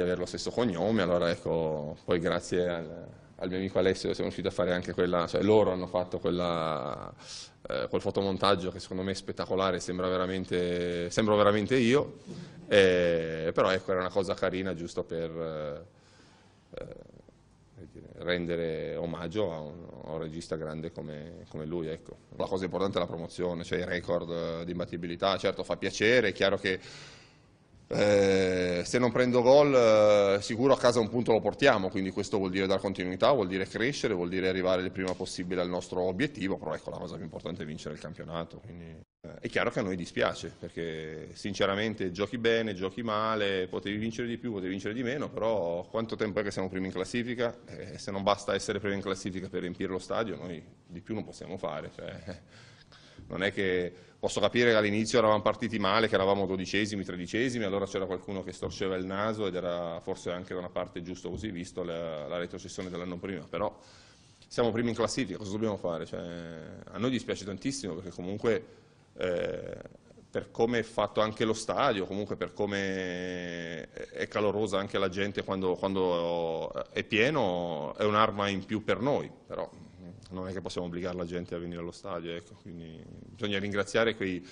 di avere lo stesso cognome, allora ecco, poi grazie al, al mio amico Alessio siamo riusciti a fare anche quella, cioè loro hanno fatto quella, eh, quel fotomontaggio che secondo me è spettacolare, sembra veramente, sembro veramente io, eh, però ecco era una cosa carina giusto per eh, eh rendere omaggio a un, a un regista grande come, come lui. Ecco. La cosa importante è la promozione, cioè il record di imbattibilità, certo fa piacere, è chiaro che eh, se non prendo gol eh, sicuro a casa un punto lo portiamo, quindi questo vuol dire dare continuità, vuol dire crescere, vuol dire arrivare il prima possibile al nostro obiettivo, però ecco la cosa più importante è vincere il campionato. Quindi, eh, è chiaro che a noi dispiace, perché sinceramente giochi bene, giochi male, potevi vincere di più, potevi vincere di meno, però quanto tempo è che siamo primi in classifica? Eh, se non basta essere primi in classifica per riempire lo stadio, noi di più non possiamo fare. Cioè non è che posso capire che all'inizio eravamo partiti male, che eravamo dodicesimi, tredicesimi, allora c'era qualcuno che storceva il naso ed era forse anche da una parte giusto così, visto la, la retrocessione dell'anno prima, però siamo primi in classifica, cosa dobbiamo fare? Cioè, a noi dispiace tantissimo perché comunque eh, per come è fatto anche lo stadio, comunque per come è calorosa anche la gente quando, quando è pieno, è un'arma in più per noi, però cioè, non è che possiamo obbligare la gente a venire allo stadio, ecco, quindi bisogna ringraziare quei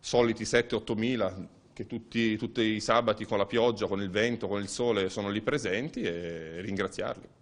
soliti 7-8 mila che tutti, tutti i sabati con la pioggia, con il vento, con il sole sono lì presenti e ringraziarli.